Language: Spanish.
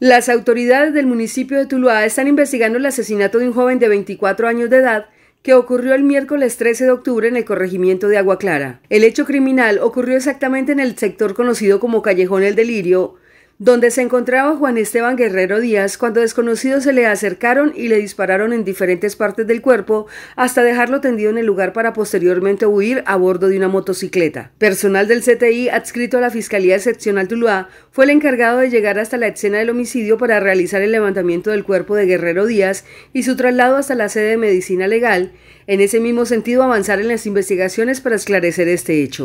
Las autoridades del municipio de Tuluá están investigando el asesinato de un joven de 24 años de edad que ocurrió el miércoles 13 de octubre en el corregimiento de Agua Clara. El hecho criminal ocurrió exactamente en el sector conocido como Callejón El Delirio, donde se encontraba Juan Esteban Guerrero Díaz cuando desconocidos se le acercaron y le dispararon en diferentes partes del cuerpo hasta dejarlo tendido en el lugar para posteriormente huir a bordo de una motocicleta. Personal del CTI adscrito a la Fiscalía Excepcional Tuluá fue el encargado de llegar hasta la escena del homicidio para realizar el levantamiento del cuerpo de Guerrero Díaz y su traslado hasta la sede de Medicina Legal, en ese mismo sentido avanzar en las investigaciones para esclarecer este hecho.